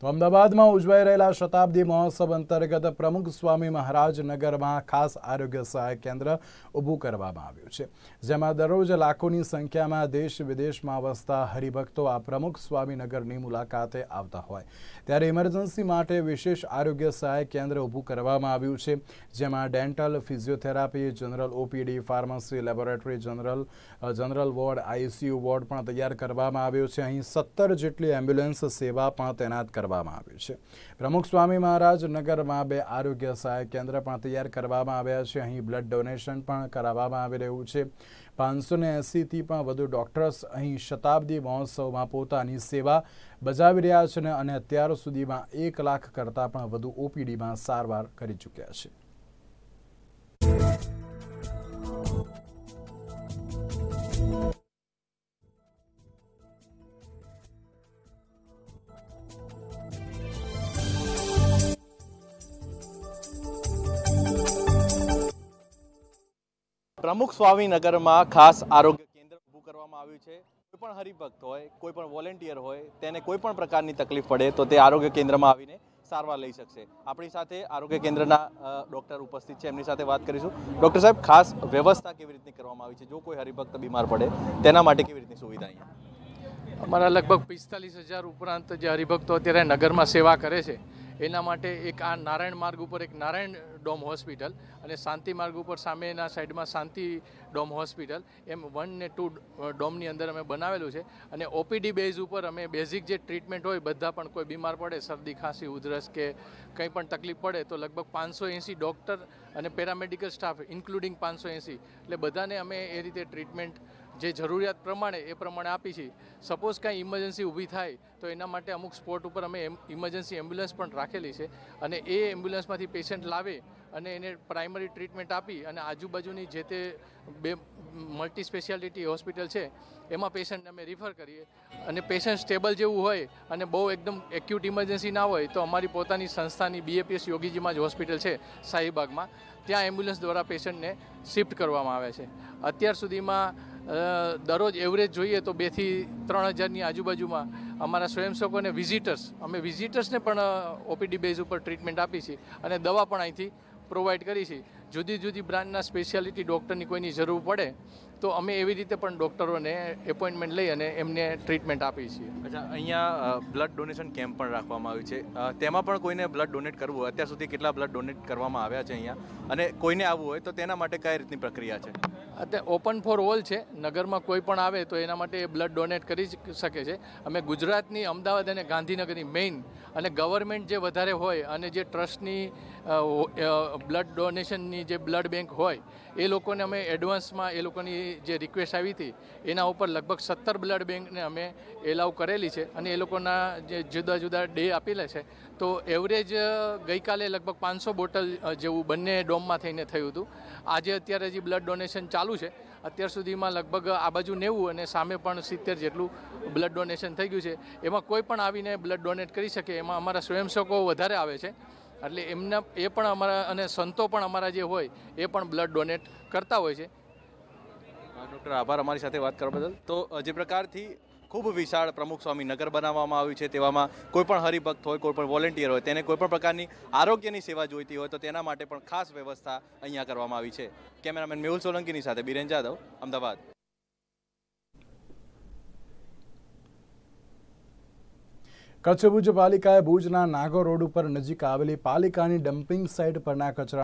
તો અમદાવાદમાં ઉજવાઈ રહેલા શતાબ્દી મહોત્સવ અંતર્ગત પ્રમુખ સ્વામી મહારાજ નગરમાં ખાસ આરોગ્ય સહાય કેન્દ્ર ઊભું કરવામાં આવ્યું છે જેમાં દરરોજ લાખોની સંખ્યામાં દેશ વિદેશમાં વસતા હરિભક્તો આ પ્રમુખ સ્વામીનગરની મુલાકાતે આવતા હોય ત્યારે ઇમરજન્સી માટે વિશેષ આરોગ્ય સહાય કેન્દ્ર ઊભું કરવામાં આવ્યું છે જેમાં dental physiotherapy general OPD pharmacy laboratory general general ward ICU ward પણ તૈયાર કરવામાં આવ્યો છે અહીં સત્તર જેટલી એમ્બ્યુલન્સ સેવા પણ તૈનાત કરવામાં કરવામાં આવ્યું છે પ્રમુખ સ્વામી મહારાજ નગરમાં બે આરોગ્ય સહાય કેન્દ્ર પણ તૈયાર કરવામાં આવ્યા છે અહીં બ્લડ ડોનેશન પણ કરાવવામાં આવી રહ્યું છે પાંચસો ને એંસીથી પણ વધુ ડૉક્ટર્સ અહીં શતાબ્દી મહોત્સવમાં પોતાની સેવા બજાવી રહ્યા છે અને અત્યાર સુધીમાં એક લાખ કરતાં પણ વધુ ઓપીડીમાં સારવાર કરી ચૂક્યા છે પ્રમુખ સ્વામીનગરમાં ખાસ આરોગ્ય કેન્દ્ર ઊભું કરવામાં આવ્યું છે કોઈ પણ હરિભક્ત હોય કોઈ પણ વોલેન્ટિયર હોય તેને કોઈ પણ પ્રકારની તકલીફ પડે તો તે આરોગ્ય કેન્દ્રમાં આવીને સારવાર લઈ શકશે આપણી સાથે આરોગ્ય કેન્દ્રના ડૉક્ટર ઉપસ્થિત છે એમની સાથે વાત કરીશું ડૉક્ટર સાહેબ ખાસ વ્યવસ્થા કેવી રીતની કરવામાં આવી છે જો કોઈ હરિભક્ત બીમાર પડે તેના માટે કેવી રીતની સુવિધા અહીંયા અમારા લગભગ પિસ્તાલીસ હજાર ઉપરાંત જે હરિભક્તો અત્યારે નગરમાં સેવા કરે છે એના માટે એક આ નારાયણ માર્ગ ઉપર એક નારાયણ ડોમ હોસ્પિટલ અને શાંતિ માર્ગ ઉપર સામેના સાઈડમાં Shanti dome hospital M one ને ટુ ડોમની અંદર અમે બનાવેલું છે અને ઓપીડી બેઝ ઉપર અમે બેઝિક જે ટ્રીટમેન્ટ હોય બધા પણ કોઈ બીમાર પડે શરદી ખાંસી ઉધરસ કે કંઈ પણ તકલીફ પડે તો લગભગ પાંચસો એંસી ડૉક્ટર અને પેરામેડિકલ સ્ટાફ ઇન્ક્લુડિંગ પાંચસો એંસી એટલે બધાને અમે એ રીતે ટ્રીટમેન્ટ જે જરૂરિયાત પ્રમાણે એ પ્રમાણે આપી છે સપોઝ કાંઈ ઇમરજન્સી ઊભી થાય તો એના માટે અમુક સ્પોટ ઉપર અમે ઇમરજન્સી એમ્બ્યુલન્સ પણ રાખેલી છે અને એ એમ્બ્યુલન્સમાંથી પેશન્ટ લાવે અને એને પ્રાઇમરી ટ્રીટમેન્ટ આપી અને આજુબાજુની જે તે બે મલ્ટી સ્પેશિયાલિટી હોસ્પિટલ છે એમાં પેશન્ટ અમે રિફર કરીએ અને પેશન્ટ સ્ટેબલ જેવું હોય અને બહુ એકદમ એક્યુટ ઇમરજન્સી ના હોય તો અમારી પોતાની સંસ્થાની બીએપીએસ યોગીજીમાં જ હોસ્પિટલ છે શાહીબાગમાં ત્યાં એમ્બ્યુલન્સ દ્વારા પેશન્ટને શિફ્ટ કરવામાં આવે છે અત્યાર સુધીમાં દરરોજ એવરેજ જોઈએ તો બેથી ત્રણ હજારની આજુબાજુમાં અમારા સ્વયંસેવકોને વિઝિટર્સ અમે વિઝિટર્સને પણ ઓપીડી બેઝ ઉપર ટ્રીટમેન્ટ આપી છીએ અને દવા પણ અહીંથી પ્રોવાઈડ કરી છીએ જુદી જુદી બ્રાન્ડના સ્પેશિયાલિટી ડૉક્ટરની કોઈની જરૂર પડે તો અમે એવી રીતે પણ ડૉક્ટરોને એપોઇન્ટમેન્ટ લઈ અને એમને ટ્રીટમેન્ટ આપીએ છીએ અચ્છા અહીંયા બ્લડ ડોનેશન કેમ્પ પણ રાખવામાં આવ્યું છે તેમાં પણ કોઈને બ્લડ ડોનેટ કરવું હોય અત્યાર સુધી કેટલા બ્લડ ડોનેટ કરવામાં આવ્યા છે અહીંયા અને કોઈને આવવું હોય તો તેના માટે કઈ રીતની પ્રક્રિયા છે અત્યારે ઓપન ફોર ઓલ છે નગરમાં કોઈ પણ આવે તો એના માટે એ બ્લડ ડોનેટ કરી શકે છે અમે ગુજરાતની અમદાવાદ અને ગાંધીનગરની મેઇન અને ગવર્મેન્ટ જે વધારે હોય અને જે ટ્રસ્ટની બ્લડ ડોનેશનની જે બ્લડ બેંક હોય એ લોકોને અમે એડવાન્સમાં એ લોકોની જે રિક્વેસ્ટ આવી હતી એના ઉપર લગભગ સત્તર બ્લડ બેંકને અમે એલાવ કરેલી છે અને એ લોકોના જે જુદા જુદા ડે આપેલા છે તો એવરેજ ગઈકાલે લગભગ પાંચસો બોટલ જેવું બંને ડોમમાં થઈને થયું હતું આજે અત્યારે હજી બ્લડ ડોનેશન ચાલુ ચાલુ છે અત્યાર સુધીમાં લગભગ આ બાજુ નેવું અને સામે પણ સિત્તેર જેટલું બ્લડ ડોનેશન થઈ ગયું છે એમાં કોઈ પણ આવીને બ્લડ ડોનેટ કરી શકે એમાં અમારા સ્વયંસેવકો વધારે આવે છે એટલે એમના એ પણ અમારા અને સંતો પણ અમારા જે હોય એ પણ બ્લડ ડોનેટ કરતા હોય છે ડૉક્ટર આભાર અમારી સાથે વાત કરવા બદલ તો જે પ્રકારથી ખૂબ વિશાળ પ્રમુખ સ્વામી નગર બનાવવામાં આવ્યું છે તેવામાં કોઈ પણ હરિભક્ત હોય કોઈ પણ વોલેન્ટિયર હોય તેને કોઈપણ પ્રકારની આરોગ્યની સેવા જોઈતી હોય તો તેના માટે પણ ખાસ વ્યવસ્થા અહીંયા કરવામાં આવી છે કેમેરામેન મેહુલ સોલંકીની સાથે બિરેન જાદવ અમદાવાદ કચ્છ ભુજ પાલિકાએ ભુજના નાગો રોડ ઉપર નજીક આવેલી પાલિકાની ડમ્પિંગ સાઇટ પરના કચરા